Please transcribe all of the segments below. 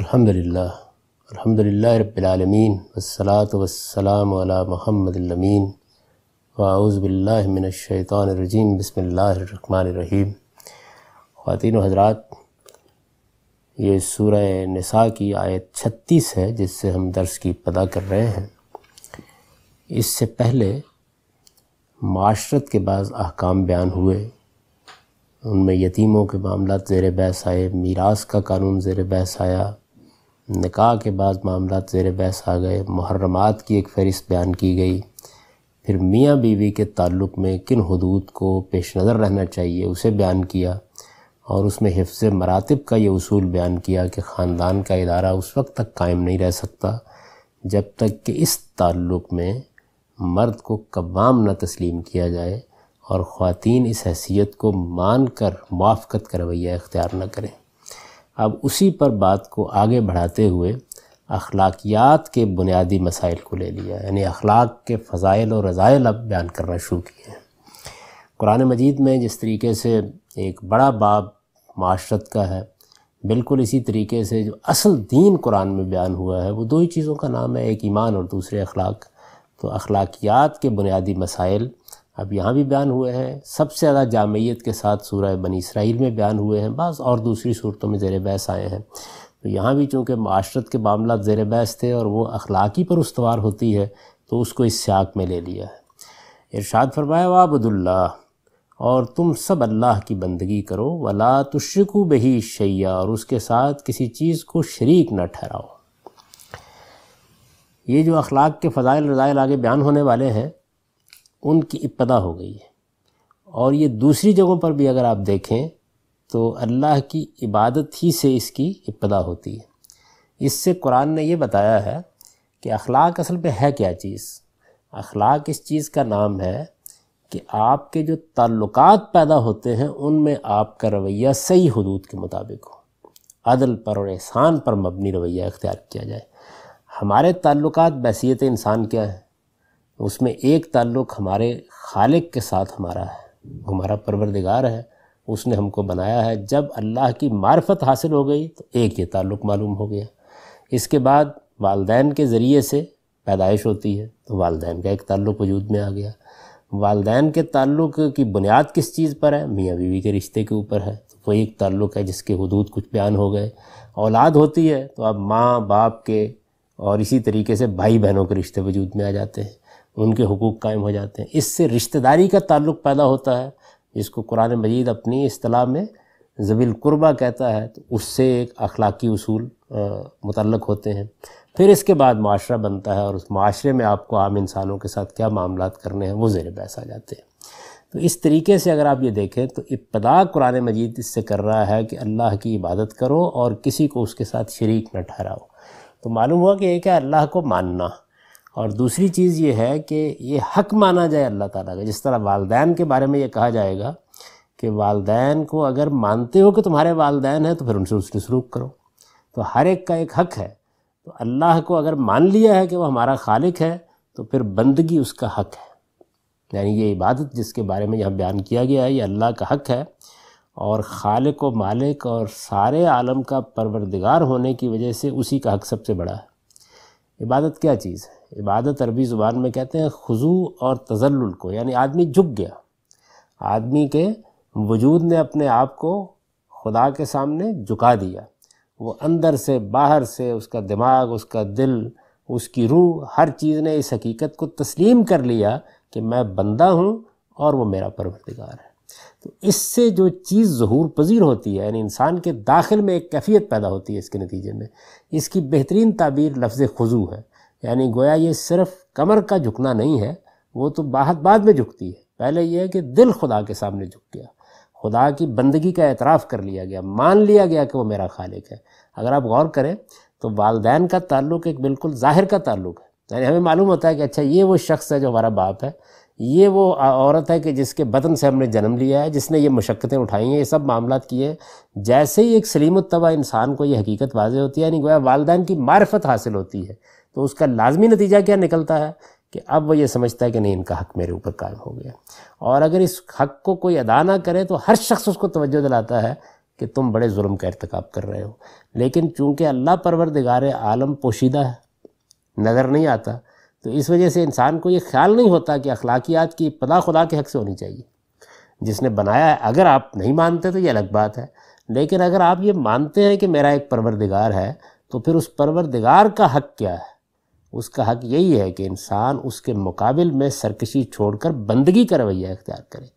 अल्हम्दुलिल्लाह अल्हम्दुलिल्लाह रब्बिलालमीन वस्सलात वस्सलाम अला मोहम्मद अमीन वाऊज़बिल्लामिनशैतानरजीम बसमीम ख़वातिन हजरात ये सूर नसा की आयत छत्तीस है जिससे हम दर्स की पदा कर रहे हैं इससे पहले माशरत के बाद अहकाम बयान हुए उनमें यतीमों के मामला ज़ेर बहस आए मीरास का कानून ज़ेर बहस आया निकाह के बाद मामला जेर बहस आ गए मुहर्रमात की एक फहरिस्त बयान की गई फिर मियाँ बीवी के ताल्लुक़ में किन हदूद को पेश नज़र रहना चाहिए उसे बयान किया और उसमें हिफ्ज़ मरातब का ये असूल बयान किया कि ख़ानदान का इदारा उस वक्त तक कायम नहीं रह सकता जब तक कि इस ताल्लुक़ में मर्द को कवाम न तस्लीम किया जाए और ख़वातीन इस हैसियत को मान कर मुआफ़त का रवैया इख्तियार न करें अब उसी पर बात को आगे बढ़ाते हुए अखलाकियात के बुनियादी मसाइल को ले लिया यानी अखलाक के फ़ाइल और रज़ाइल अब बयान करना शुरू किए हैं कुरान मजीद में जिस तरीके से एक बड़ा बाब माशरत का है बिल्कुल इसी तरीके से जो असल दीन कुरान में बयान हुआ है वो दो ही चीज़ों का नाम है एक ईमान और दूसरे अखलाक तो अखलाकियात के बुनियादी मसाइल अब यहाँ भी बयान हुए हैं सबसे ज़्यादा जामयत के साथ सूर बनी इसराइल में बयान हुए हैं बस और दूसरी सूरतों में ज़ेर बहस आए हैं तो यहाँ भी चूँकि माशरत के मामला ज़ेर बहस थे और वो अखलाकी पर उसवार होती है तो उसको इस शाक में ले लिया है इरशाद फरमाया वाबदुल्ला और तुम सब अल्लाह की बंदगी करो वला तुशकु बही शैया और उसके साथ किसी चीज़ को शरीक न ठहराओ ये जो अखलाक के फ़ाइल रज़ाइल आगे बयान होने वाले हैं उनकी इब्तदा हो गई है और ये दूसरी जगहों पर भी अगर आप देखें तो अल्लाह की इबादत ही से इसकी इब्तदा होती है इससे कुरान ने ये बताया है कि अखलाक असल में है क्या चीज़ अखलाक इस चीज़ का नाम है कि आपके जो ताल्लुक पैदा होते हैं उनमें आपका रवैया सही हदूद के मुताबिक हो अदल पर और एहसान पर मबनी रवैया इख्तियार किया जाए हमारे ताल्लुक बैसीत इंसान क्या है उसमें एक ताल्लुक़ हमारे खालिक के साथ हमारा है हमारा परवरदिगार है उसने हमको बनाया है जब अल्लाह की मार्फत हासिल हो गई तो एक ये ताल्लुक़ मालूम हो गया इसके बाद वालदेन के ज़रिए से पैदाइश होती है तो वालदेन का एक ताल्लुक़ वजूद में आ गया वालदेन के ताल्लुक़ की बुनियाद किस चीज़ पर है मियाँ बीवी के रिश्ते के ऊपर है तो वही एक ताल्लुक़ है जिसके हदूद कुछ बयान हो गए औलाद होती है तो अब माँ बाप के और इसी तरीके से भाई बहनों के रिश्ते वजूद में आ जाते हैं उनके हकूक़ कायम हो जाते हैं इससे रिश्तेदारी का ताल्लुक पैदा होता है जिसको कुरान मजीद अपनी असलाह में जबील क़ुरबा कहता है तो उससे एक अखलाकी असूल मुतलक होते हैं फिर इसके बाद माशरा बनता है और उस माशरे में आपको आम इंसानों के साथ क्या मामला करने हैं वो जेर बहस आ जाते हैं तो इस तरीके से अगर आप ये देखें तो इब्तदा कुरान मजीद इससे कर रहा है कि अल्लाह की इबादत करो और किसी को उसके साथ शरीक न ठहराओ तो मालूम हुआ कि एक है अल्लाह को मानना और दूसरी चीज़ ये है कि ये हक माना जाए अल्लाह ताला का जिस तरह वालदेन के बारे में ये कहा जाएगा कि वालदेन को अगर मानते हो कि तुम्हारे वालदेन हैं तो फिर उनसे उसके सलूक करो तो हर एक का एक हक है तो अल्लाह को अगर मान लिया है कि वह हमारा खालिक है तो फिर बंदगी उसका हक है यानी ये इबादत जिसके बारे में यहाँ बयान किया गया है ये अल्लाह का हक है और खालिक व मालिक और सारे आलम का परवरदिगार होने की वजह से उसी का हक सबसे बड़ा है इबादत क्या चीज़ है इबादत अरबी ज़ुबान में कहते हैं खुजू और तजल्लुल को यानी आदमी झुक गया आदमी के वजूद ने अपने आप को खुदा के सामने झुका दिया वो अंदर से बाहर से उसका दिमाग उसका दिल उसकी रूह हर चीज़ ने इस हकीकत को तस्लीम कर लिया कि मैं बंदा हूँ और वो मेरा परवरदिगार है तो इससे जो चीज़ जहूर पजीर होती है यानी इंसान के दाखिल में एक कैफियत पैदा होती है इसके नतीजे में इसकी बेहतरीन ताबीर लफ्ज़ खुजू है यानी गोया ये सिर्फ कमर का झुकना नहीं है वो तो बाहत बाद में झुकती है पहले ये है कि दिल खुदा के सामने झुक गया खुदा की बंदगी का एतराफ़ कर लिया गया मान लिया गया कि वो मेरा खालिक है अगर आप गौर करें तो वालदेन का ताल्लुक एक बिल्कुल ज़ाहिर का ताल्लुक है यानी हमें मालूम होता है कि अच्छा ये वो शख्स है जो हमारा बाप है ये वो औरत है कि जिसके बदन से हमने जन्म लिया है जिसने ये मशक्क़तें उठाई हैं ये सब मामला किए जैसे ही एक सलीम तबा इंसान को ये हकीकत वाज होती है यानी गोया वालदेन की मार्फत हासिल होती है तो उसका लाजमी नतीजा क्या निकलता है कि अब वो ये समझता है कि नहीं इनका हक मेरे ऊपर कायम हो गया और अगर इस हक को कोई अदा ना करे तो हर शख्स उसको तवज्जो दिलाता है कि तुम बड़े जुल्म का इरतकब कर रहे हो लेकिन चूँकि अल्लाह परवरदिगार आलम पोशीदा है नज़र नहीं आता तो इस वजह से इंसान को ये ख्याल नहीं होता कि अखलाकियात की पदा खुदा के हक से होनी चाहिए जिसने बनाया है अगर आप नहीं मानते तो ये अलग बात है लेकिन अगर आप ये मानते हैं कि मेरा एक परवरदिगार है तो फिर उस परवरदिगार का हक क्या है उसका हक यही है कि इंसान उसके मुकाबल में सरकशी छोड़कर बंदगी का रवैया अख्तियार करे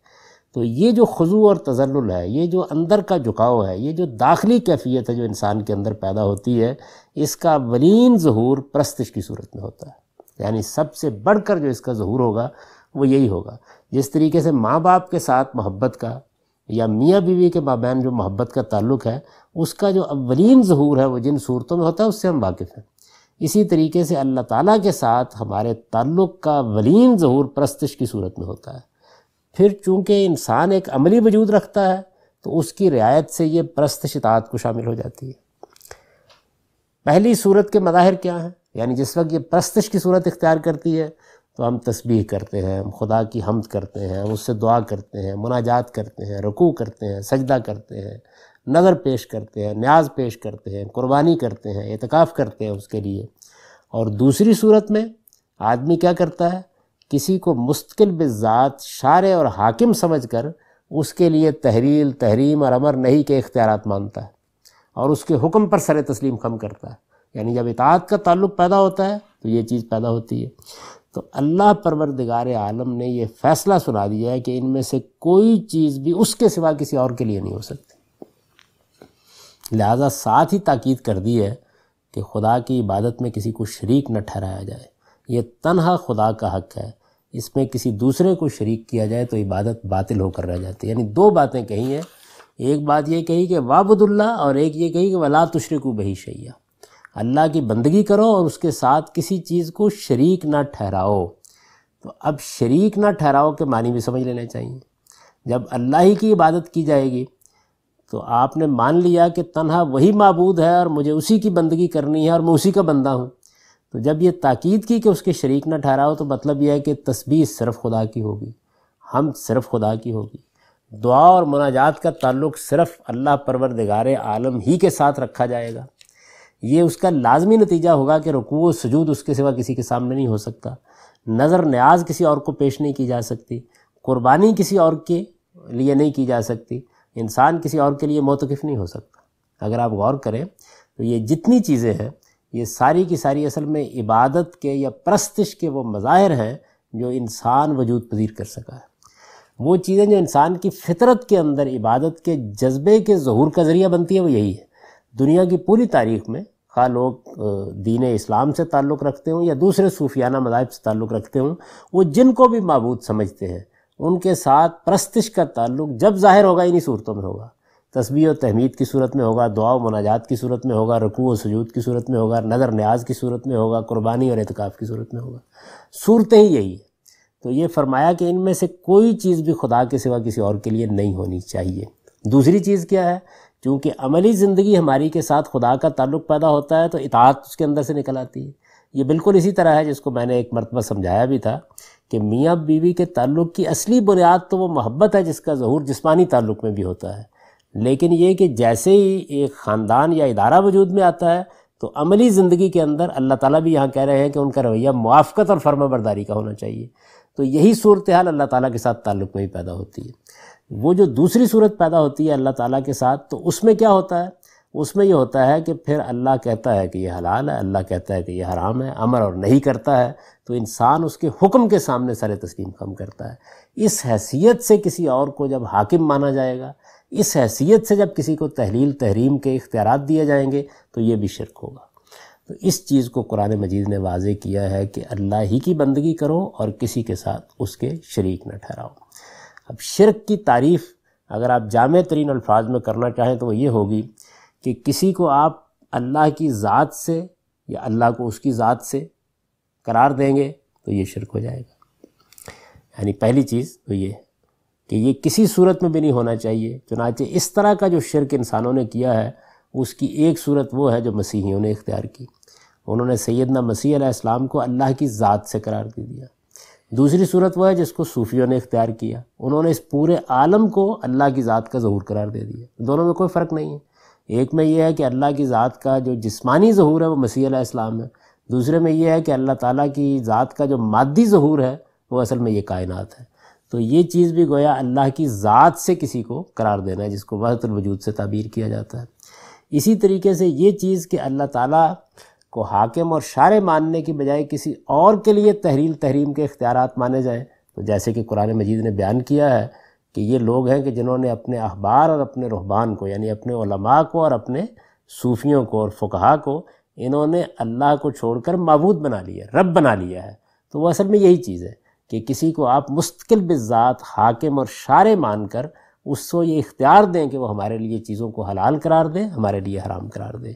तो ये जो खजू और तजल्ल है ये जो अंदर का झुकाव है ये जो दाखिली कैफियत है जो इंसान के अंदर पैदा होती है इसका वलीन जहूर प्रस्तश की सूरत में होता है यानी सबसे बढ़कर जो इसका जहूर होगा वो यही होगा जिस तरीके से माँ बाप के साथ मोहब्बत का या मियाँ बीवी के माबैन जो मोहब्बत का ताल्लुक़ है उसका जो अवलिन जहूर है वो जिन सूरतों में होता है उससे हम वाकिफ़ हैं इसी तरीके से अल्लाह ताला के साथ हमारे ताल्लुक़ का वलीन ज़हूर प्रस्तश की सूरत में होता है फिर चूँकि इंसान एक अमली वजूद रखता है तो उसकी रियायत से ये प्रस्तश इतात को शामिल हो जाती है पहली सूरत के मज़ाहिर क्या हैं यानी जिस वक्त ये प्रस्तश की सूरत इख्तियार करती है तो हम तस्बीह करते हैं हम खुदा की हमद करते हैं हम उससे दुआ करते हैं मुनाजात करते हैं रुकू करते हैं सजदा करते हैं नगर पेश करते हैं न्याज पेश करते हैं कुर्बानी करते हैं एतकाफ़ करते हैं उसके लिए और दूसरी सूरत में आदमी क्या करता है किसी को मुस्तकिल बिज़ात शारे और हाकिम समझ कर उसके लिए तहरील तहरीम और अमर नहीं के इख्तियार मानता है और उसके हुक्म पर सर तस्लीम खम करता है यानी जब इतात का ताल्लुक पैदा होता है तो ये चीज़ पैदा होती है तो अल्लाह परवरदिगार आलम ने यह फ़ैसला सुना दिया है कि इनमें से कोई चीज़ भी उसके सिवा किसी और के लिए नहीं हो सकती लिहाजा साथ ही ताकीद कर दी है कि खुदा की इबादत में किसी को शरीक न ठहराया जाए ये तनहा खुदा का हक है इसमें किसी दूसरे को शरीक किया जाए तो इबादत बातिल होकर रह जाती है यानी दो बातें कही हैं एक बात ये कही कि वाबुदुल्ला और एक ये कही कि वला तुशरकू बही शैया अल्लाह की बंदगी करो और उसके साथ किसी चीज़ को शरीक ना ठहराओ तो अब शरीक ना ठहराओ के मानी भी समझ लेना चाहिए जब अल्लाह ही की इबादत की जाएगी तो आपने मान लिया कि तनहा वही मबूद है और मुझे उसी की बंदगी करनी है और मैं उसी का बंदा हूँ तो जब ये ताक़ीद की कि उसके शरीक ना ठहराओ तो मतलब यह है कि तस्बी सिर्फ़ खुदा की होगी हम सिर्फ़ खुदा की होगी दुआ और मुनाजात का ताल्लुक सिर्फ़ अल्लाह दिगार आलम ही के साथ रखा जाएगा ये उसका लाजमी नतीजा होगा कि व सजूद उसके सिवा किसी के सामने नहीं हो सकता नज़र न्याज किसी और को पेश नहीं की जा सकती कुर्बानी किसी और के लिए नहीं की जा सकती इंसान किसी और के लिए मोतकफ़ नहीं हो सकता अगर आप गौर करें तो ये जितनी चीज़ें हैं ये सारी की सारी असल में इबादत के या प्रस्तिश के वो मज़ाहिर हैं जो इंसान वजूद पजीर कर सका है वो चीज़ें जो इंसान की फितरत के अंदर इबादत के जज्बे के जहूर का ज़रिया बनती है वो यही है दुनिया की पूरी तारीख में खा लोग दीन इस्लाम से ताल्लुक़ रखते हों या दूसरे सूफियाना मजाहब से ताल्लुक़ रखते हों वो जिनको भी मबूद समझते हैं उनके साथ प्रस्तिश का ताल्लुक जब ज़ाहिर होगा इन्हीं सूरतों में होगा तस्बी और तहमीद की सूरत में होगा दुआ व मनाजात की सूरत में होगा रकू व सजूद की सूरत में होगा नज़र न्याज की सूरत में होगा कुर्बानी और अहतकाफ़ की सूरत में होगा सूरतें ही यही है तो ये फरमाया कि इनमें से कोई चीज़ भी खुदा के सिवा किसी और के लिए नहीं होनी चाहिए दूसरी चीज़ क्या है चूँकि अमली ज़िंदगी हमारी के साथ खुदा का ताल्लुक़ पैदा होता है तो इतात उसके अंदर से निकल आती है ये बिल्कुल इसी तरह है जिसको मैंने एक मरतबा समझाया भी था कि मियाँ बीवी के ताल्लुक़ की असली बुनियाद तो वो मोहब्बत है जिसका ज़हूर जिसमानी ताल्लुक़ में भी होता है लेकिन ये कि जैसे ही एक ख़ानदान या इदारा वजूद में आता है तो अमली ज़िंदगी के अंदर अल्लाह ताला भी यहाँ कह रहे हैं कि उनका रवैया मुआफ़त और फर्मा बरदारी का होना चाहिए तो यही सूरत हाल अल्लाह ताला के साथ ताल्लुक़ में ही पैदा होती है वो जो दूसरी सूरत पैदा होती है अल्लाह ताला के साथ तो उसमें क्या होता है उसमें यह होता है कि फिर अल्लाह कहता है कि ये हलाल है अल्लाह कहता है कि यह हराम है अमर और नहीं करता है तो इंसान उसके हुक्म के सामने सारे तस्लीम कम करता है इस हैसियत से किसी और को जब हाकिम माना जाएगा इस हैसियत से जब किसी को तहलील तहरीम के इख्तियार दिए जाएंगे तो ये भी शिरक होगा तो इस चीज़ को कुरान मजीद ने वाज किया है कि अल्लाह ही की बंदगी करो और किसी के साथ उसके शरीक न ठहराओ अब शिरक की तारीफ़ अगर आप जाम तरीन अल्फाज में करना चाहें तो वो ये होगी कि किसी को आप अल्लाह की ज़ात से या अल्लाह को उसकी ज़ात से करार देंगे तो ये शिरक हो जाएगा यानी पहली चीज़ तो ये कि ये किसी सूरत में भी नहीं होना चाहिए चुनाचे इस तरह का जो शिरक इंसानों ने किया है उसकी एक सूरत वो है जो मसीहियों ने इख्तियार की उन्होंने सैदना मसीह इस्लाम को अल्लाह की ज़ात से करार दे दिया दूसरी सूरत वह है जिसको सूफियों ने इख्तियार किया उन्होंने इस पूरे आलम को अल्लाह की ज़ात का ज़हूर करार दे दिया दोनों में कोई फ़र्क नहीं है एक में यह है कि अल्लाह की ज़ात का जो जिस्मानी ظहूर है वो मसीह इस्लाम है दूसरे में यह है कि अल्लाह ताला की ज़ात का जो मादी जहूर है वो असल में ये कायनात है तो ये चीज़ भी गोया अल्लाह की ज़ात से किसी को करार देना है जिसको वजूद से ताबीर किया जाता है इसी तरीके से ये चीज़ कि अल्लाह ताला को हाकिम और शार मानने की बजाय किसी और के लिए तहरील तहरीम के इख्तियार माने जाएँ तो जैसे कि कुरान मजीद ने बयान किया है कि ये लोग हैं कि जिन्होंने अपने अखबार और अपने रुहबान को यानी अपने उलमा को और अपने सूफियों को और फ़ुकहा को इन्होंने अल्लाह को छोड़कर मबूद बना लिया रब बना लिया है तो वह असल में यही चीज़ है कि किसी को आप मुस्तकिल बिज़ात हाकिम और शारे कर उसको ये इख्तियार दें कि वो हमारे लिए चीज़ों को हलाल करार दें हमारे लिए हराम करार दें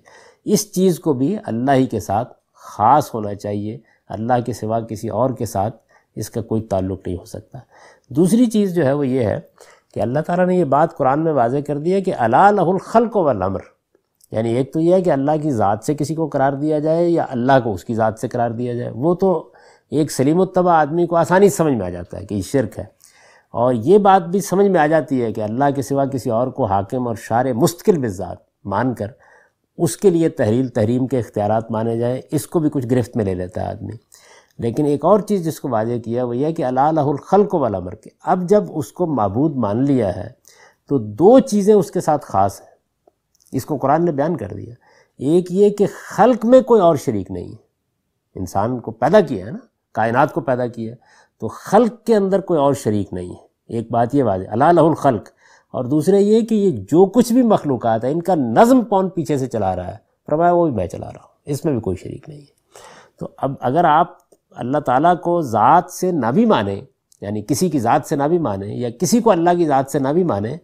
इस चीज़ को भी अल्लाह ही के साथ ख़ास होना चाहिए अल्लाह के सिवा किसी और के साथ इसका कोई ताल्लुक़ नहीं हो सकता दूसरी चीज़ जो है वो ये है कि अल्लाह ताला ने ये बात कुरान में वाज़ कर दी है कि अला लहुलखलक वमर यानी एक तो यह है कि अल्लाह की ज़ात से किसी को करार दिया जाए या अल्लाह को उसकी ज़ात से करार दिया जाए वो तो एक सलीमतबा आदमी को आसानी से समझ में आ जाता है कि ये शिरक है और ये बात भी समझ में आ जाती है कि अल्लाह के सिवा किसी और को हाकिम और शार मुस्तकिल बिजात मान कर उसके लिए तहरील तहरीम के इख्तियार माने जाएँ इसको भी कुछ गिरफ्त में ले लेता है आदमी लेकिन एक और चीज़ जिसको वाजे किया वो यह कि अलाखल को वाला मर के अब जब उसको मबूद मान लिया है तो दो चीज़ें उसके साथ ख़ास हैं इसको कुरान ने बयान कर दिया एक ये कि खल्क में कोई और शरीक नहीं है इंसान को पैदा किया है ना कायनात को पैदा किया तो खल्क के अंदर कोई और शरीक नहीं है एक बात ये वाजह अलाखल्क और दूसरे ये कि ये जो कुछ भी मखलूक है इनका नज़म कौन पीछे से चला रहा है फरमाया वो भी मैं चला रहा हूँ इसमें भी कोई शरीक नहीं है तो अब अगर आप अल्लाह ताला को ज़ात से ना भी माने यानी किसी की ज़ात से ना भी माने या किसी को अल्लाह की ज़ात से ना भी माने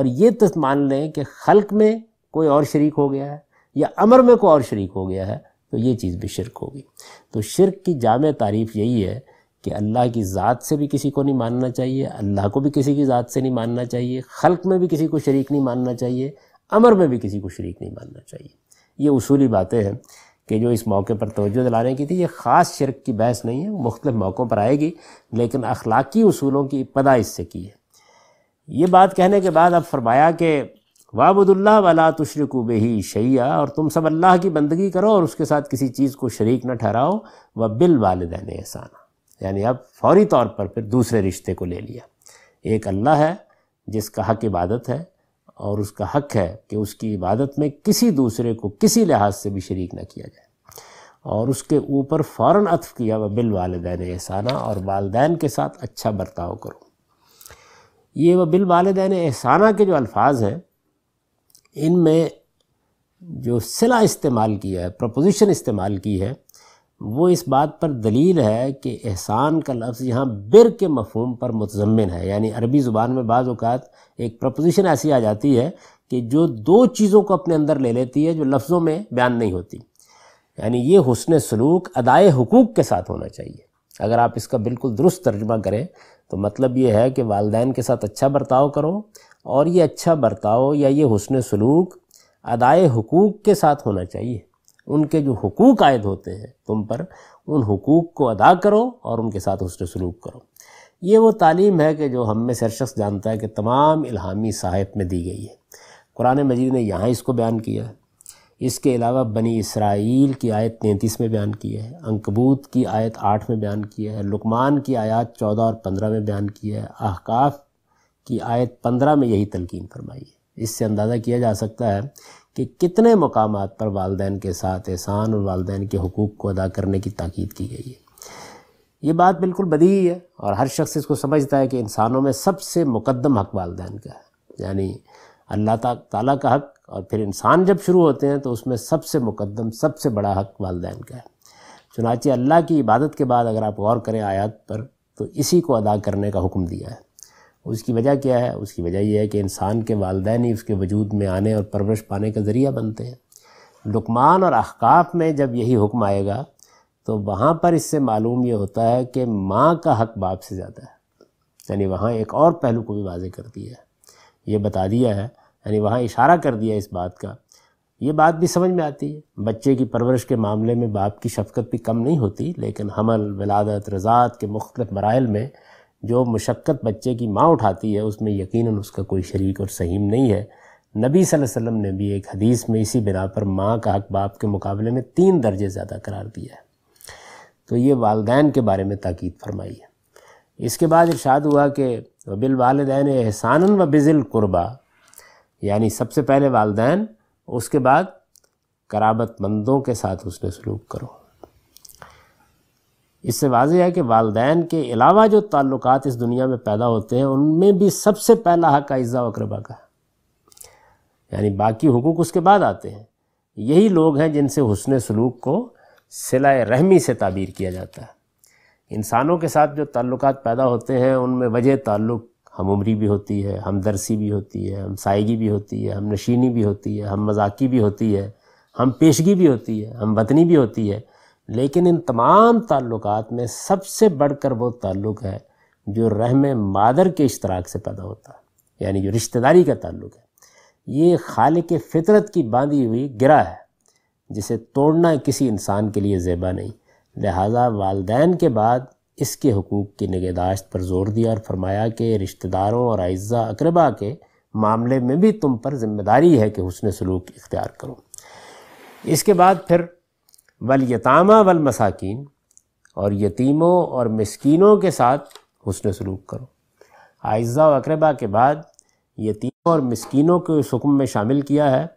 और ये तो मान लें कि खल्क में कोई और शरीक हो गया है या अमर में कोई और शरीक हो गया है तो ये चीज़ भी शिरक होगी तो शिरक की जाम तारीफ़ यही है कि अल्लाह की ज़ात से भी किसी को नहीं मानना चाहिए अल्लाह को भी किसी की ज़ात से नहीं मानना चाहिए खल्क में भी किसी को शरीक नहीं मानना चाहिए अमर में भी किसी को शरीक नहीं मानना चाहिए ये उसूली बातें हैं कि जो इस मौके पर तोज्जो दिलाने की थी ये ख़ास शिरक की बहस नहीं है मुख्तलिफ मौक़ों पर आएगी लेकिन अखलाकी असूलों की इब्तदा इससे की है ये बात कहने के बाद अब फरमाया कि वाबुदुल्ला वाला तुशरकू ही शैया और तुम सब अल्लाह की बंदगी करो और उसके साथ किसी चीज़ को शरीक न ठहराओ व बिल वालदेन एहसाना यानी अब फौरी तौर पर फिर दूसरे रिश्ते को ले लिया एक अल्लाह है जिसका हक इबादत है और उसका हक है कि उसकी इबादत में किसी दूसरे को किसी लिहाज से भी शरीक ना किया जाए और उसके ऊपर फ़ौर अतफ़ किया व बिल वालदेन एहसाना और वालदेन के साथ अच्छा बर्ताव करो ये व बिल वालदेन एहसाना के जो अल्फाज हैं इनमें जो सिला इस्तेमाल किया है प्रपोजिशन इस्तेमाल की है वो इस बात पर दलील है कि एहसान का लफ्ज़ यहाँ बिर के मफहम पर मुतजमिन है यानी अरबी ज़ुबान में बाज़ अवत एक प्रपोजिशन ऐसी आ जाती है कि जो दो चीज़ों को अपने अंदर ले लेती है जो लफ्ज़ों में बयान नहीं होती यानी ये हसन सलूक अदाए हकूक़ के साथ होना चाहिए अगर आप इसका बिल्कुल दुरुस्त तर्जमा करें तो मतलब ये है कि वालदेन के साथ अच्छा बर्ताव करो और ये अच्छा बर्ताव या ये हसन सलूक अदाए हकूक़ के साथ होना चाहिए उनके जो हकूक़ आयद होते हैं तुम पर उन हकूक़ को अदा करो और उनके साथ उसने सलूक करो ये वो तालीम है कि जो हम में से हर शख्स जानता है कि तमाम इल्हामी साहिब में दी गई है कुरान मजीद ने यहाँ इसको बयान किया है इसके अलावा बनी इसराइल की आयत तैंतीस में बयान की है अंकबूत की आयत आठ में बयान किया है लुकमान की आयत चौदह और पंद्रह में बयान किया है अहकाफ की आयत पंद्रह में यही तलकीन फरमाई है इससे अंदाज़ा किया जा सकता है कि कितने मकाम पर वालदेन के साथ एहसान और वालदे के हकूक़ को अदा करने की ताकीद की गई है ये बात बिल्कुल बदी है और हर शख्स इसको समझता है कि इंसानों में सबसे मुकदम हक वालदे का है यानी अल्लाह ताला का हक और फिर इंसान जब शुरू होते हैं तो उसमें सबसे मुकदम सबसे बड़ा हक वालदे का है चुनाचे अल्लाह की इबादत के बाद अगर आप गौर करें आयात पर तो इसी को अदा करने का हुक्म दिया है उसकी वजह क्या है उसकी वजह यह है कि इंसान के वालदेन ही उसके वजूद में आने और परवरिश पाने का ज़रिया बनते हैं लुकमान और अहकाफ में जब यही हुक्म आएगा तो वहाँ पर इससे मालूम ये होता है कि माँ का हक बाप से ज़्यादा है यानी वहाँ एक और पहलू को भी वाजे कर दिया है ये बता दिया है यानी वहाँ इशारा कर दिया इस बात का ये बात भी समझ में आती है बच्चे की परवरिश के मामले में बाप की शफकत भी कम नहीं होती लेकिन हमल विलादत रजात के मुख्तलिफ मराइल में जो मशक्क़त बच्चे की माँ उठाती है उसमें यकीनन उसका कोई शरीक और सहीम नहीं है नबी वसल्लम ने भी एक हदीस में इसी बिना पर माँ का हक बाप के मुकाबले में तीन दर्जे ज़्यादा करार दिया है तो ये वालदान के बारे में ताक़द फरमाई है इसके बाद इर्शाद हुआ कि वबिल वालदान एहसान व बिज़िल कुरबा यानी सबसे पहले वालदेन उसके बाद कराबत मंदों के साथ उसने सलूक करो इससे वाज है कि वालदेन के अलावा जो ताल्लुक इस दुनिया में पैदा होते हैं उनमें भी सबसे पहला हक इज़्ज़ा वक्रबा का यानी बाकी हुकूक उसके बाद आते हैं यही लोग हैं जिनसे हुसन सलूक को सिला रहमी से ताबीर किया जाता है इंसानों के साथ जो ताल्लुक पैदा होते हैं उनमें वजह ताल्लुक़ हम उम्री भी होती है हम दरसी भी होती है हम साइगी भी होती है हम नशीनी भी होती है हम मजाकी भी होती है हम पेशगी भी होती है हम वतनी भी होती है लेकिन इन तमाम ताल्लुकात में सबसे बढ़कर वो ताल्लुक़ है जो रहम मादर के इश्तराक से पैदा होता है यानी जो रिश्तेदारी का ताल्लुक़ है ये खाल के फितरत की बांधी हुई गिरा है जिसे तोड़ना किसी इंसान के लिए जेबा नहीं लिहाजा वालदेन के बाद इसके हकूक़ की निगहदाश्त पर जोर दिया और फरमाया कि रिश्तेदारों और अज्जा अकरबा के मामले में भी तुम पर जिम्मेदारी है कि हुसन सलूक इख्तियार करो इसके बाद फिर वल यतामा वल मसाकिन और यतीमों और मस्किनों के साथ हुसन सलूक करो आयज़ा व अकरबा के बाद यतीमों और मस्किनों के इस हुक्म में शामिल किया है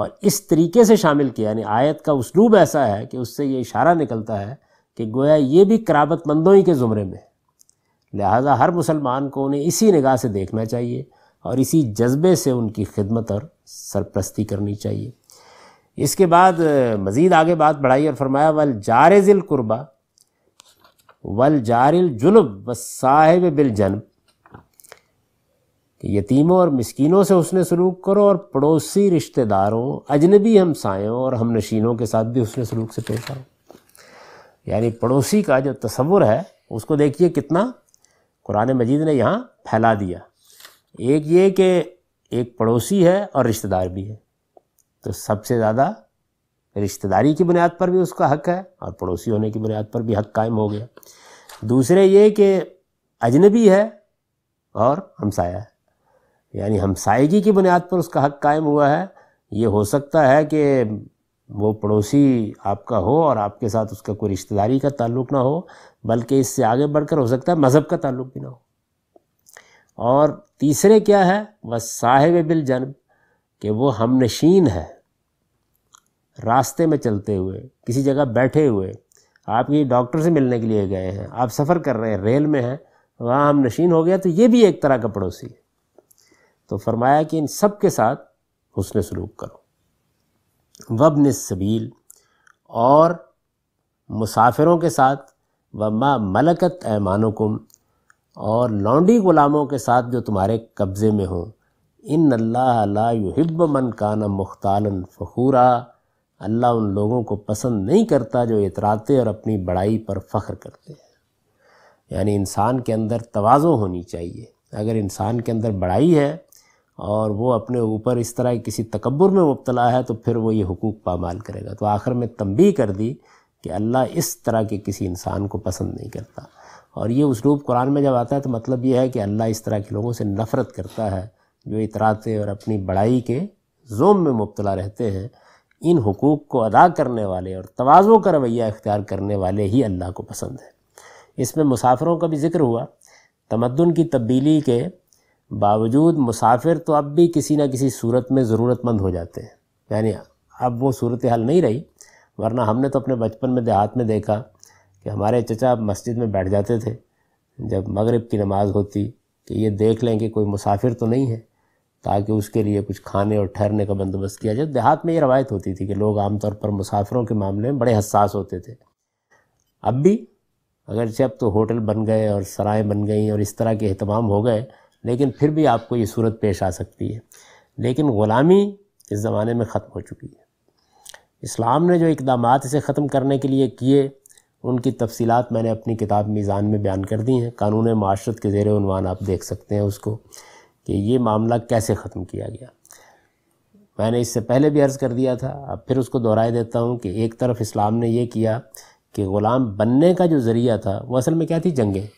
और इस तरीके से शामिल किया यानी आयत का उसलूब ऐसा है कि उससे ये इशारा निकलता है कि गोया ये भी कराबतमंदों ही के ज़ुमरे में लिहाजा हर मुसलमान को उन्हें इसी निगाह से देखना चाहिए और इसी जज्बे से उनकी खिदमत और सरप्रस्ती करनी चाहिए इसके बाद मज़ीद आगे बात बढ़ाई और फरमाया वल जारबा कुरबा वल जारिल जुनब व साहिब बिल जनब यतीमों और मस्किनों से उसने सलूक करो और पड़ोसी रिश्तेदारों अजनबी हमसायों और हम नशीनों के साथ भी उसने सलूक से पेश आओ यानी पड़ोसी का जो तस्वुर है उसको देखिए कितना कुरान मजीद ने यहाँ फैला दिया एक ये कि एक पड़ोसी है और रिश्तेदार भी है तो सबसे ज़्यादा रिश्तेदारी की बुनियाद पर भी उसका हक है और पड़ोसी होने की बुनियाद पर भी हक कायम हो गया दूसरे ये कि अजनबी है और हमसाया है यानी हमसायगी की बुनियाद पर उसका हक कायम हुआ है ये हो सकता है कि वो पड़ोसी आपका हो और आपके साथ उसका कोई रिश्तेदारी का ताल्लुक ना हो बल्कि इससे आगे बढ़कर हो सकता है मज़हब का ताल्लुक भी ना हो और तीसरे क्या है वह साहेब बिल जन्म कि वो नशीन है रास्ते में चलते हुए किसी जगह बैठे हुए आप ये डॉक्टर से मिलने के लिए गए हैं आप सफ़र कर रहे हैं रेल में हैं वहाँ हम नशीन हो गया तो ये भी एक तरह का पड़ोसी है तो फरमाया कि इन सब के साथ हुसन सलूक करो वबन सबील और मुसाफिरों के साथ व वमा मलकत ऐमानुकुम और लौंडी ग़ुलामों के साथ जो तुम्हारे कब्ज़े में हों इन अल्लाहब मन काना मुख्तालन फ़खूरा अल्लाह उन लोगों को पसंद नहीं करता जो इतराते और अपनी बड़ाई पर फ़ख्र करते हैं यानी इंसान के अंदर तोज़ो होनी चाहिए अगर इंसान के अंदर बड़ाई है और वो अपने ऊपर इस तरह किसी तकबर में मुबतला है तो फिर वो ये हकूक़ पामाल करेगा तो आखिर में तंबी कर दी कि अल्लाह इस तरह के किसी इंसान को पसंद नहीं करता और ये उसलूब कुरान में जब आता है तो मतलब ये है कि अल्लाह इस तरह के लोगों से नफ़रत करता है जो इतराते और अपनी बड़ाई के जोम में मुबतला रहते हैं इन हकूक़ को अदा करने वाले और तोज़ो का रवैया इख्तियार करने वाले ही अल्लाह को पसंद है इसमें मुसाफिरों का भी जिक्र हुआ तमदन की तब्दीली के बावजूद मुसाफिर तो अब भी किसी न किसी सूरत में ज़रूरतमंद हो जाते हैं यानी अब वो सूरत हाल नहीं रही वरना हमने तो अपने बचपन में देहात में देखा कि हमारे चचा मस्जिद में बैठ जाते थे जब मगरब की नमाज़ होती कि ये देख लें कि कोई मुसाफिर तो नहीं है ताकि उसके लिए कुछ खाने और ठहरने का बंदोबस्त किया जाए देहात में ये रवायत होती थी कि लोग आमतौर पर मुसाफिरों के मामले में बड़े हसास होते थे अब भी अगर अब तो होटल बन गए और सराय बन गई और इस तरह के अहतमाम हो गए लेकिन फिर भी आपको ये सूरत पेश आ सकती है लेकिन ग़ुलामी इस ज़माने में ख़त्म हो चुकी है इस्लाम ने जो इकदाम इसे ख़त्म करने के लिए किए उनकी तफसीत मैंने अपनी किताब मीज़ान में बयान कर दी हैं कानून माशरत के ज़ेरवान आप देख सकते हैं उसको कि ये मामला कैसे ख़त्म किया गया मैंने इससे पहले भी अर्ज़ कर दिया था अब फिर उसको दोहराए देता हूँ कि एक तरफ इस्लाम ने यह किया कि ग़ुलाम बनने का जो ज़रिया था वो असल में क्या थी जंगें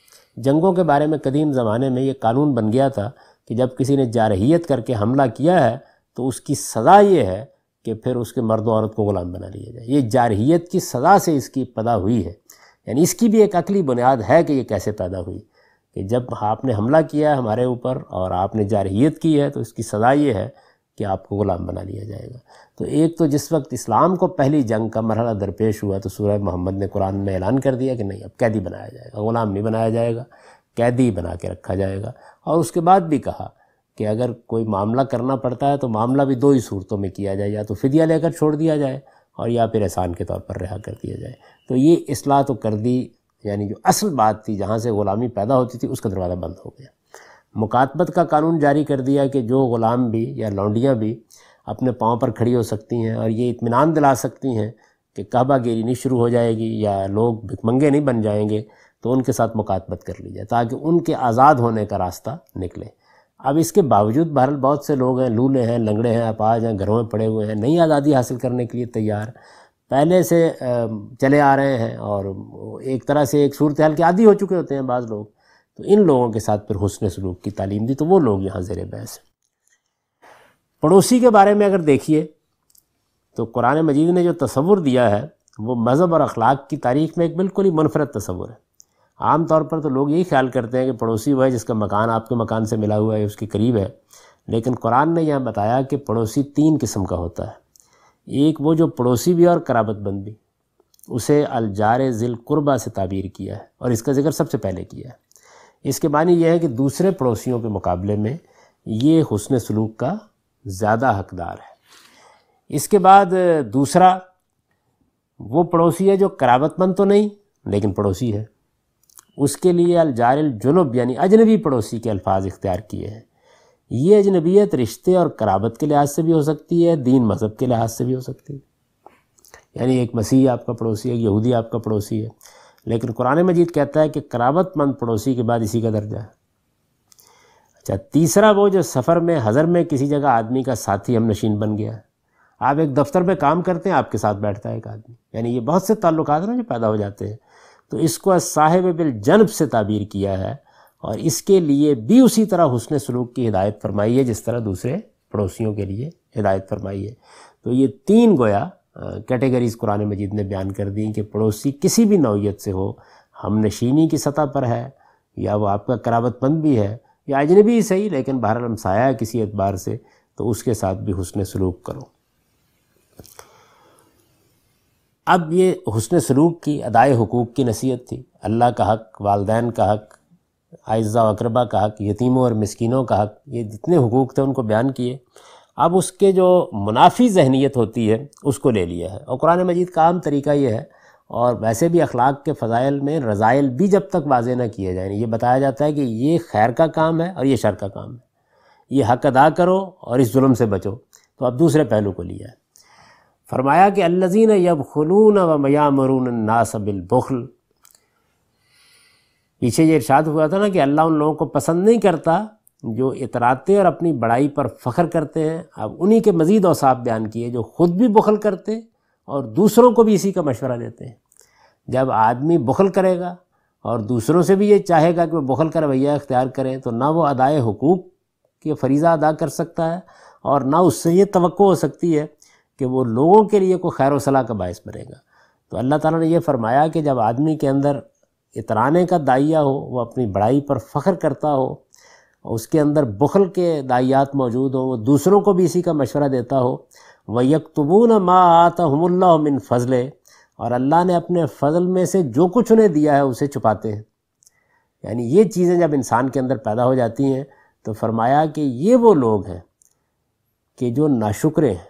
जंगों के बारे में कदीम ज़माने में ये कानून बन गया था कि जब किसी ने जारहीत करके हमला किया है तो उसकी सज़ा ये है कि फिर उसके मर्द औरत को ग़ुलाम बना लिया जाए ये जारहीत की सज़ा से इसकी पैदा हुई है यानी इसकी भी एक अकली बुनियाद है कि ये कैसे पैदा हुई कि जब आपने हमला किया है हमारे ऊपर और आपने जारहीत की है तो इसकी सज़ा ये है कि आपको ग़ुलाम बना लिया जाएगा तो एक तो जिस वक्त इस्लाम को पहली जंग का मरहला दरपेश हुआ तो सूर्य मोहम्मद ने कुरान में ऐलान कर दिया कि नहीं अब कैदी बनाया जाएगा ग़ुलाम नहीं बनाया जाएगा कैदी बना के रखा जाएगा और उसके बाद भी कहा कि अगर कोई मामला करना पड़ता है तो मामला भी दो ही सूरतों में किया जाए या तो फिदिया लेकर छोड़ दिया जाए और या फिर एहसान के तौर पर रिहा कर दिया जाए तो ये असलाह तो कर दी यानी जो असल बात थी जहाँ से ग़ुलामी पैदा होती थी उसका दरवाज़ा बंद हो गया मुकातबत का कानून जारी कर दिया कि जो ग़ुलाम भी या लौंडियाँ भी अपने पाँव पर खड़ी हो सकती हैं और ये इतमान दिला सकती हैं कि कहबागिरी नहीं शुरू हो जाएगी या लोग भिकमंगे नहीं बन जाएंगे तो उनके साथ मुकातबत कर ली जाए ताकि उनके आज़ाद होने का रास्ता निकले अब इसके बावजूद बहरल बहुत से लोग हैं लूले हैं लंगड़े हैं अपाज हैं घरों में पड़े हुए हैं नई आज़ादी हासिल करने के लिए तैयार पहले से चले आ रहे हैं और एक तरह से एक सूरत हाल के आदि हो चुके होते हैं बाज़ लोग तो इन लोगों के साथ फिर हुसन सलूक की तालीम दी तो वो लोग यहाँ ज़ेर बहस पड़ोसी के बारे में अगर देखिए तो कुरान मजीद ने जो तस्वुर दिया है वो मज़हब और अखलाक की तारीख में एक बिल्कुल ही मुनफरद तस्वुर है आम तौर पर तो लोग यही ख्याल करते हैं कि पड़ोसी वह है जिसका मकान आपके मकान से मिला हुआ है उसके करीब है लेकिन कुरान ने यह बताया कि पड़ोसी तीन किस्म का होता है एक वो जो पड़ोसी भी और कराबत बंद भी उसे अलजार ज़िल से ताबीर किया है और इसका ज़िक्र सबसे पहले किया है इसके मानी यह है कि दूसरे पड़ोसियों के मुकाबले में ये हसन सलूक का ज़्यादा हकदार है इसके बाद दूसरा वो पड़ोसी है जो करावतमंद तो नहीं लेकिन पड़ोसी है उसके लिए अलजार जुनूब यानी अजनबी पड़ोसी के अल्फाज इख्तियार किए हैं ये अजनबीत रिश्ते और कराबत के लिहाज से भी हो सकती है दीन मज़हब के लिहाज से भी हो सकती है यानी एक मसीह आपका पड़ोसी है यहूदी आपका पड़ोसी है लेकिन कुरान मजीद कहता है कि मंद पड़ोसी के बाद इसी का दर्जा है अच्छा तीसरा वो जो सफ़र में हज़र में किसी जगह आदमी का साथी हम नशीन बन गया आप एक दफ्तर में काम करते हैं आपके साथ बैठता है एक आदमी यानी ये बहुत से ताल्लुक ना जो पैदा हो जाते हैं तो इसको साहिब बिल जनब से ताबीर किया है और इसके लिए भी उसी तरह हुसन सलूक की हिदायत फरमाई है जिस तरह दूसरे पड़ोसियों के लिए हिदायत फरमाई है तो ये तीन गोया कैटेगरीज़ कुरान मजीद ने बयान कर दी कि पड़ोसी किसी भी नौीयत से हो हम नशीनी की सतह पर है या वो आपका करावतमंद भी है या अजनबी ही सही लेकिन हम हमसाया है किसी एतबार से तो उसके साथ भी हुसन सलूक करो अब ये हुसन सलूक की अदाए हकूक़ की नसीहत थी अल्लाह का हक वालदेन का हक आयज़ा अकरबा का हक यतीमों और मस्किनों का हक ये जितने हकूक़ थे उनको बयान किए अब उसके जो मुनाफी जहनीत होती है उसको ले लिया है और कुरान मजीद का आम तरीका ये है और वैसे भी अखलाक के फ़जाइल में रज़ाइल भी जब तक वाजे ना किए जाए ये बताया जाता है कि ये खैर का काम है और ये शर का काम है ये हक अदा करो और इस जुल्म से बचो तो अब दूसरे पहलू को लिया है फरमाया कि अल्लजीन यब खलून व मयामरून नासबिल बुखल पीछे ये इर्शाद हुआ था ना कि अल्लाह उन लोगों को पसंद नहीं करता जो इतराते और अपनी बड़ाई पर फ़ख्र करते हैं अब उन्हीं के मज़ीद औसाफ बयान किए जो ख़ुद भी बुखल करते और दूसरों को भी इसी का मशवरा देते हैं जब आदमी बुखल करेगा और दूसरों से भी ये चाहेगा कि वह बुखल का रवैया इख्तियार करें तो ना वो अदाए हकूक़ के फरीज़ा अदा कर सकता है और ना उससे ये तो हो सकती है कि वो लोगों के लिए कोई खैर वसला का बायस बनेगा तो अल्लाह ताला ने यह फ़रमाया कि जब आदमी के अंदर इतराने का दाइया हो वह अपनी बड़ाई पर फ़ख्र करता हो उसके अंदर बुखल के दाइयात मौजूद हों वो दूसरों को भी इसी का मशवरा देता हो व यकतबून माँ आता हमल्लामिन मिन फजले और अल्लाह ने अपने फजल में से जो कुछ उन्हें दिया है उसे छुपाते हैं यानी ये चीज़ें जब इंसान के अंदर पैदा हो जाती हैं तो फरमाया कि ये वो लोग हैं कि जो नाशुक्रे हैं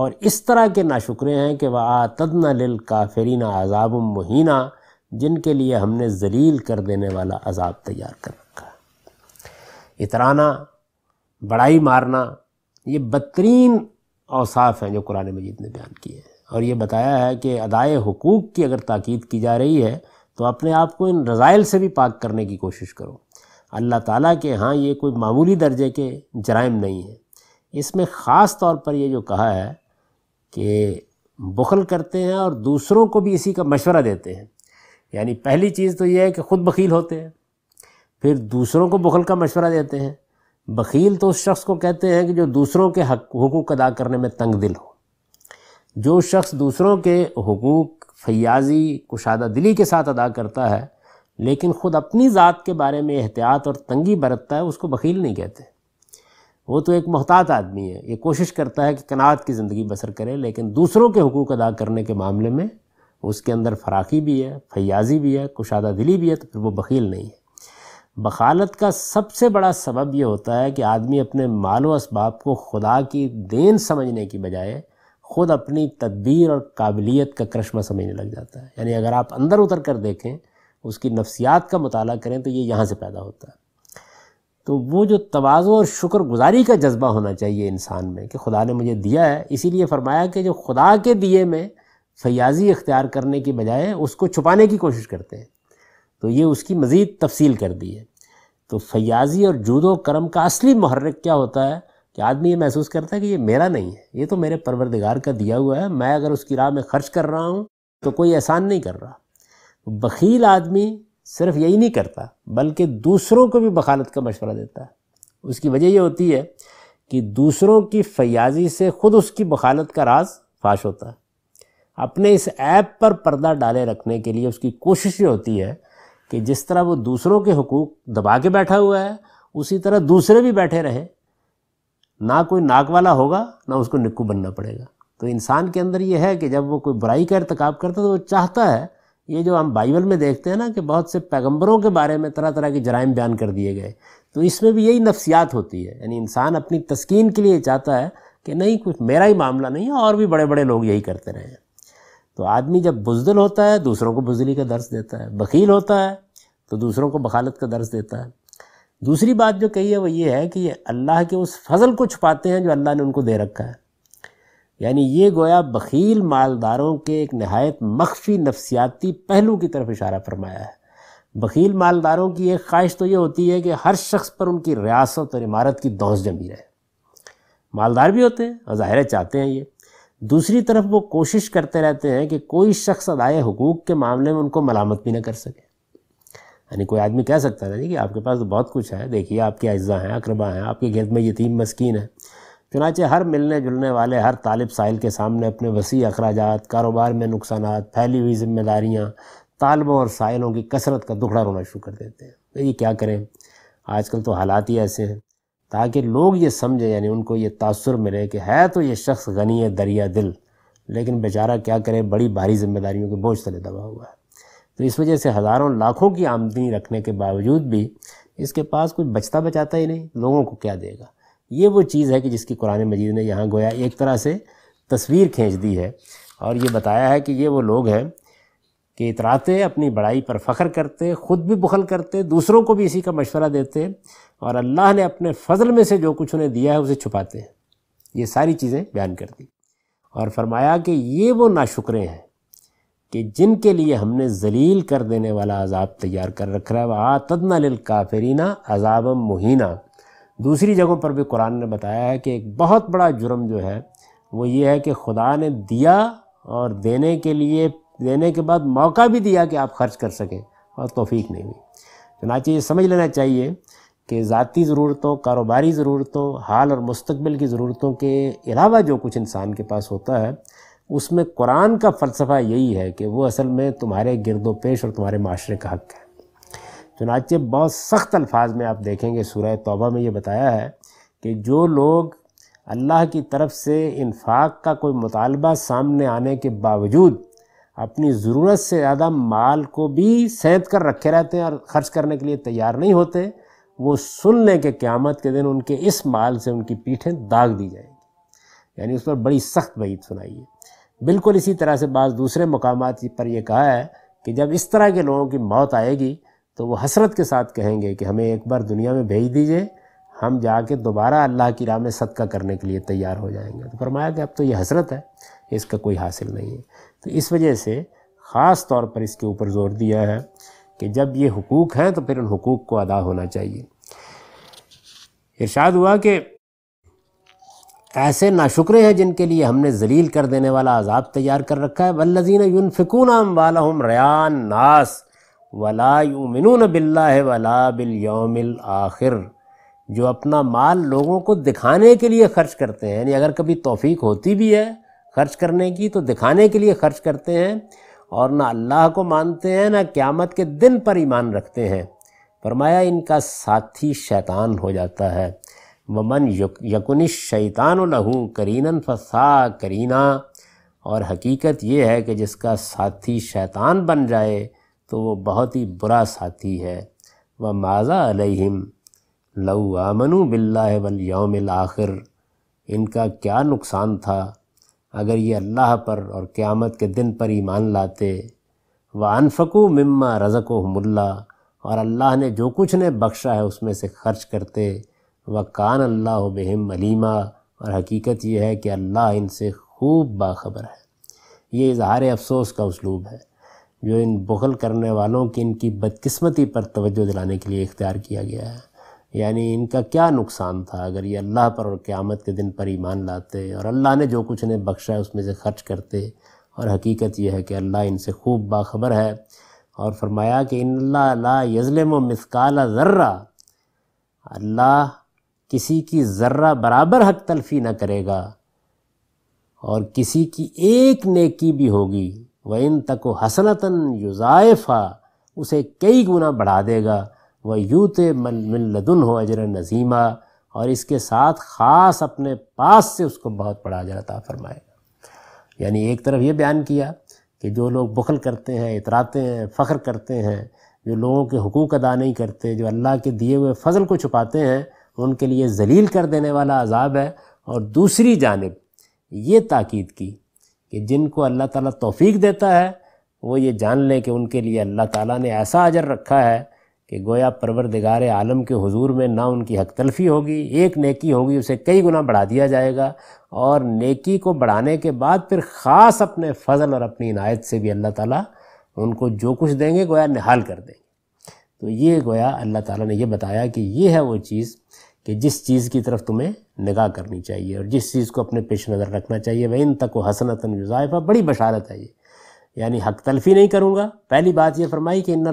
और इस तरह के नाशुक्रे हैं कि वह आतदन लिल काफरीना आज़ाब महीना जिनके लिए हमने जलील कर देने वाला अजाब तैयार कर रखा है इतराना बड़ाई मारना ये बदतरीन औसाफ हैं जो कुरान मजीद ने बयान किए हैं और ये बताया है कि अदाए हकूक़ की अगर ताक़ीद की जा रही है तो अपने आप को इन रज़ाइल से भी पाक करने की कोशिश करो अल्लाह ताला के हाँ ये कोई मामूली दर्जे के जराइम नहीं है इसमें ख़ास तौर पर ये जो कहा है कि बुखल करते हैं और दूसरों को भी इसी का मशवरा देते हैं यानी पहली चीज़ तो यह है कि ख़ुद बकील होते हैं फिर दूसरों को बुखल का मशवरा देते हैं बखील तो उस शख्स को कहते हैं कि जो दूसरों के हक हकूक़ अदा करने में तंग दिल हो जो शख्स दूसरों के हकूक़ फयाजी कुशादा दिली के साथ अदा करता है लेकिन ख़ुद अपनी ज़ात के बारे में एहतियात और तंगी बरतता है उसको बकील नहीं कहते वो तो एक मोहतात आदमी है ये कोशिश करता है कि कनात की ज़िंदगी बसर करे लेकिन दूसरों के हकूक़ अदा करने के मामले में उसके अंदर फराखी भी है फयाजी भी है कुशादा दिली भी है तो फिर वो बखील नहीं है बखालत का सबसे बड़ा सबब यह होता है कि आदमी अपने माल इसबाब को खुदा की देन समझने की बजाय ख़ुद अपनी तदबीर और काबिलियत का करश्मा समझने लग जाता है यानी अगर आप अंदर उतर कर देखें उसकी नफ्सियात का मताल करें तो ये यहाँ से पैदा होता है तो वो जो तोज़ो और शुक्र गुज़ारी का जज्बा होना चाहिए इंसान में कि खुदा ने मुझे दिया है इसीलिए फरमाया कि जो खुदा के दिए में फयाजी इख्तियार करने के बजाय उसको छुपाने की कोशिश करते हैं तो ये उसकी मज़ीद तफसील कर दी है तो फयाजी और जूदो करम का असली महर्रक क्या होता है कि आदमी ये महसूस करता है कि ये मेरा नहीं है ये तो मेरे परवरदिगार का दिया हुआ है मैं अगर उसकी राह में खर्च कर रहा हूँ तो कोई एहसान नहीं कर रहा तो बखील आदमी सिर्फ यही नहीं करता बल्कि दूसरों को भी बखालत का मशवरा देता है उसकी वजह यह होती है कि दूसरों की फयाजी से ख़ुद उसकी बखालत का राज फाश होता है अपने इस ऐप पर पर्दा डाले रखने के लिए उसकी कोशिश ये होती है कि जिस तरह वो दूसरों के हकूक दबा के बैठा हुआ है उसी तरह दूसरे भी बैठे रहे ना कोई नाक वाला होगा ना उसको निक्कू बनना पड़ेगा तो इंसान के अंदर ये है कि जब वो कोई बुराई का इरतकाब करता है तो वो चाहता है ये जो हम बाइबल में देखते हैं ना कि बहुत से पैगंबरों के बारे में तरह तरह के जराइम बयान कर दिए गए तो इसमें भी यही नफ्सियात होती है यानी इंसान अपनी तस्कीन के लिए चाहता है कि नहीं कुछ मेरा ही मामला नहीं है और भी बड़े बड़े लोग यही करते रहे हैं तो आदमी जब बुजदिल होता है दूसरों को बुजली का दर्श देता है बकील होता है तो दूसरों को बखालत का दर्श देता है दूसरी बात जो कही है वो ये है कि ये अल्लाह के उस फजल को छुपाते हैं जो अल्लाह ने उनको दे रखा है यानी ये गोया बखील मालदारों के एक नहायत मख्फी नफसियाती पहलू की तरफ इशारा फरमाया है बखील मालदारों की एक ख्वाहिश तो ये होती है कि हर शख्स पर उनकी रियासत और इमारत की दौस जमी रहे मालदार भी होते हैं और ज़ाहिर चाहते हैं ये दूसरी तरफ वो कोशिश करते रहते हैं कि कोई शख्स अदाए हकूक़ के मामले में उनको मलामत भी ना कर सके यानी कोई आदमी कह सकता था ना जी कि आपके पास तो बहुत कुछ है देखिए आपके अज्जा हैं अकरबा हैं आपके घेर में यतीम मस्किन है चुनाचे हर मिलने जुलने वाले हर तालब साहिल के सामने अपने वसी अखराज कारोबार में नुकसान फैली हुई जिम्मेदारियाँ तालबों और साहिलों की कसरत का दुखड़ा रोना शुरू कर देते हैं तो ये क्या करें आजकल तो हालात ही ऐसे हैं ताकि लोग ये समझें यानी उनको ये तासर मिले कि है तो ये शख्स गनी है दरिया दिल लेकिन बेचारा क्या करे बड़ी भारी जिम्मेदारियों के बोझ तले दबा हुआ है तो इस वजह से हज़ारों लाखों की आमदनी रखने के बावजूद भी इसके पास कोई बचता बचाता ही नहीं लोगों को क्या देगा ये वो चीज़ है कि जिसकी कुरान मजीद ने यहाँ गोया एक तरह से तस्वीर खींच दी है और ये बताया है कि ये वो लोग हैं कि इतराते अपनी बड़ाई पर फ़ख्र करते ख़ुद भी बुखल करते दूसरों को भी इसी का मशवरा देते और अल्लाह ने अपने फ़जल में से जो कुछ उन्हें दिया है उसे छुपाते हैं ये सारी चीज़ें बयान कर दी और फरमाया कि ये वो नाशुक्रे हैं कि जिनके लिए हमने जलील कर देने वाला अजाब तैयार कर रखा है वह तदना लिल काफरीना अजाब मुहिना दूसरी जगहों पर भी कुरान ने बताया है कि एक बहुत बड़ा जुर्म जो है वो ये है कि खुदा ने दिया और देने के लिए देने के बाद मौका भी दिया कि आप खर्च कर सकें और तोफीक नहीं हुई चुनाचे ये समझ लेना चाहिए कि ज़ाती ज़रूरतों कारोबारी ज़रूरतों हाल और मुस्तबिल की ज़रूरतों के अलावा जो कुछ इंसान के पास होता है उसमें कुरान का फ़लसफ़ा यही है कि वो असल में तुम्हारे गिरदोपेश और तुम्हारे माशरे का हक है चुनाचे बहुत सख्त अल्फाज में आप देखेंगे सूरह तौबा में ये बताया है कि जो लोग अल्लाह की तरफ से इन्फाक का कोई मुतालबा सामने आने के बावजूद अपनी ज़रूरत से ज़्यादा माल को भी सैद कर रखे रहते हैं और ख़र्च करने के लिए तैयार नहीं होते वो सुन लें कि क़्यामत के दिन उनके इस माल से उनकी पीठें दाग दी जाएंगी यानी उस पर बड़ी सख्त वहीद सुनाई है बिल्कुल इसी तरह से बाज़ दूसरे मकाम पर यह कहा है कि जब इस तरह के लोगों की मौत आएगी तो वो हसरत के साथ कहेंगे कि हमें एक बार दुनिया में भेज दीजिए हम जाके दोबारा अल्लाह की राह में सदका करने के लिए तैयार हो जाएंगे तो फरमाया कि अब तो ये हसरत है इसका कोई हासिल नहीं है तो इस वजह से ख़ास तौर पर इसके ऊपर ज़ोर दिया है कि जब ये हकूक़ हैं तो फिर उन हकूक़ को अदा होना चाहिए इरशाद हुआ कि ऐसे नाशुक्रे हैं जिनके लिए हमने जलील कर देने वाला आज़ाब तैयार कर रखा है वल्लजीन यूनफिकून वाला हम रयान नास वला बिल्ला वला बिल योमिल आखिर जो अपना माल लोगों को दिखाने के लिए खर्च करते हैं यानी अगर कभी तोफ़ी होती भी है खर्च करने की तो दिखाने के लिए खर्च करते हैं और ना अल्लाह को मानते हैं ना क़्यामत के दिन पर ईमान रखते हैं फरमाया इनका साथी शैतान हो जाता है वमन यकुन शैतान लहू करीन फसा करीना और हकीकत ये है कि जिसका साथी शैतान बन जाए तो वो बहुत ही बुरा साथी है व माजा अलहिम लऊ आमनु बिल्ला वल यौम आखिर इनका क्या नुकसान था अगर ये अल्लाह पर और क़्यामत के दिन पर ईमान लाते व अनफकू मम्मा रज़को हमल्ला और अल्लाह ने जो कुछ ने बख्शा है उसमें से खर्च करते व कान अल्लाह बहम अलीमा और हकीकत यह है कि अल्लाह इनसे खूब बाखबर है ये इजहार अफसोस का उसलूब है जो इन बुखल करने वालों की इनकी बदकस्मती पर तवज्जो दिलाने के लिए इख्तियार किया गया है यानी इनका क्या नुकसान था अगर ये अल्लाह पर और क़्यामत के दिन पर ईमान लाते और अल्लाह ने जो कुछ इन्हें बख्शा है उसमें से खर्च करते और हकीकत यह है कि अल्लाह इनसे खूब बाखबर है और फरमाया कि इन ला यज़लम मिसकाल ज़र्रा अल्लाह किसी की ज़र्रा बराबर हक तलफी न करेगा और किसी की एक नेकी भी होगी व इन तक हसनतन युजायफ़ा उसे कई गुना बढ़ा देगा व यूत मिन लदन हो अजर नज़ीमा और इसके साथ ख़ास अपने पास से उसको बहुत बड़ा अजर अता फरमाएगा यानी एक तरफ ये बयान किया कि जो लोग बखल करते हैं इतराते हैं फ़ख्र करते हैं जो लोगों के हकूक़ अदा नहीं करते जो अल्लाह के दिए हुए फ़जल को छुपाते हैं उनके लिए जलील कर देने वाला अजाब है और दूसरी जानब ये ताक़द की कि जिनको अल्लाह ताला तौफीक देता है वो ये जान लें कि उनके लिए अल्लाह ताला ने ऐसा अजर रखा है कि गोया परवरदिगार आलम के हुजूर में ना उनकी हक तलफी होगी एक नेकी होगी उसे कई गुना बढ़ा दिया जाएगा और नेकी को बढ़ाने के बाद फिर ख़ास अपने फजल और अपनी इनायत से भी अल्लाह ताला उनको जो कुछ देंगे गोया निहाल कर देंगे तो ये गोया अल्लाह ताला ने ये बताया कि ये है वो चीज़ कि जिस चीज़ की तरफ तुम्हें निगाह करनी चाहिए और जिस चीज़ को अपने पेश नज़र रखना चाहिए वह इन तक हसनतन बड़ी बशारत है ये यानी हक तलफ़ी नहीं करूँगा पहली बात यह फरमाई कि इन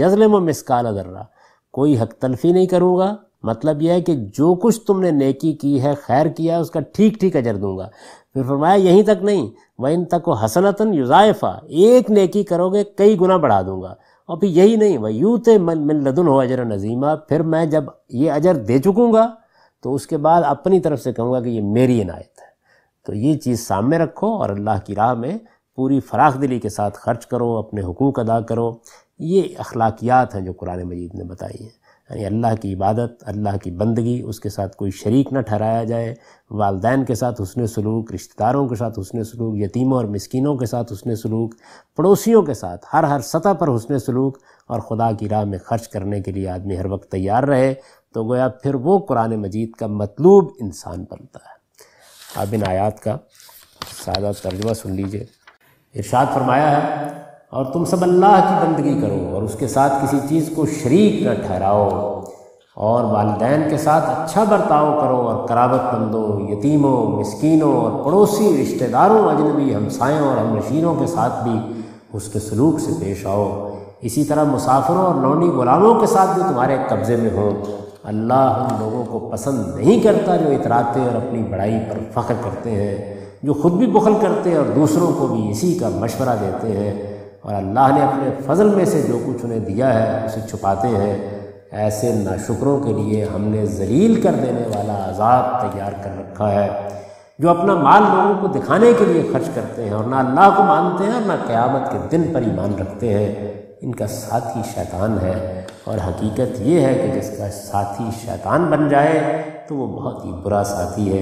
यजलम मिसकाल दर्रा कोई हक तलफ़ी नहीं करूँगा मतलब यह है कि जो कुछ तुमने नेकी की है खैर किया है उसका ठीक ठीक अजर दूंगा फिर फरमाया यहीं तक नहीं वहीं तक वो हसनतन युजायफ़ा एक नेकी करोगे कई गुना बढ़ा दूंगा और फिर यही नहीं वह यूत मन मिन लदन हो अजर नज़ीमा फिर मैं जब ये अजर दे चुकूँगा तो उसके बाद अपनी तरफ से कहूँगा कि ये मेरी इनायत है तो ये चीज़ सामने रखो और अल्लाह की राह में पूरी फराख दिली के साथ खर्च करो अपने हकूक़ अदा करो ये अखलाकियात हैं जो कुरान मजीद ने बताई हैं यानी अल्लाह की इबादत अल्लाह की बंदगी उसके साथ कोई शरीक ना ठहराया जाए वालदेन के साथ उसने सलूक रिश्तेदारों के साथ उसने सलूक यतीमों और मस्किनों के साथ उसने सलूक पड़ोसियों के साथ हर हर सतह पर उसने सलूक और खुदा की राह में खर्च करने के लिए आदमी हर वक्त तैयार रहे तो गोया फिर वो कुरान मजीद का मतलूब इंसान बनता है अब इन आयात का सादा तर्जमा सुन लीजिए इरशाद फरमाया है और तुम सब अल्लाह की बंदगी करो और उसके साथ किसी चीज़ को शरीक न ठहराओ और वालदेन के साथ अच्छा बर्ताव करो और बंदो यतीमों मस्किनों और पड़ोसी रिश्तेदारों अजनबी हमसायों और हमनशीनों के साथ भी उसके सलूक से पेश आओ इसी तरह मुसाफरों और नौनी गुलामों के साथ भी तुम्हारे कब्ज़े में हो अल्लाह उन लोगों को पसंद नहीं करता जो इतराते और अपनी बड़ाई पर फ़ख्र करते हैं जो ख़ुद भी बखल करते हैं और दूसरों को भी इसी का मशवरा देते हैं और अल्लाह ने अपने फजल में से जो कुछ उन्हें दिया है उसे छुपाते हैं ऐसे नाशुकरों के लिए हमने जलील कर देने वाला आज़ाब तैयार कर रखा है जो अपना माल लोगों को दिखाने के लिए खर्च करते हैं और ना अल्लाह को मानते हैं और ना क़्यामत के दिन पर ईमान रखते हैं इनका साथी शैतान है और हकीकत ये है कि जिसका साथी शैतान बन जाए तो वो बहुत ही बुरा साथी है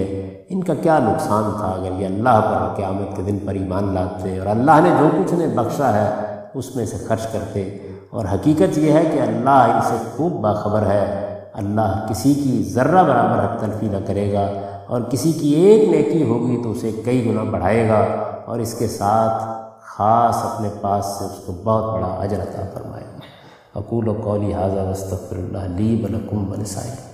इनका क्या नुकसान था अगर ये अल्लाह पर क़्यामत के दिन पर ईमान लाते और अल्लाह ने जो कुछ ने बख्शा है उसमें से खर्च करते और हकीकत यह है कि अल्लाह इसे खूब बाखबर है अल्लाह किसी की ज़र्रा बराबर हक तलफी न करेगा और किसी की एक नेकी होगी तो उसे कई गुना बढ़ाएगा और इसके साथ ख़ास अपने पास से उसको बहुत बड़ा अजर अता फरमाएगा अकूल कौली हाजा वस्तफ़रल्ला बलकुम बलसाई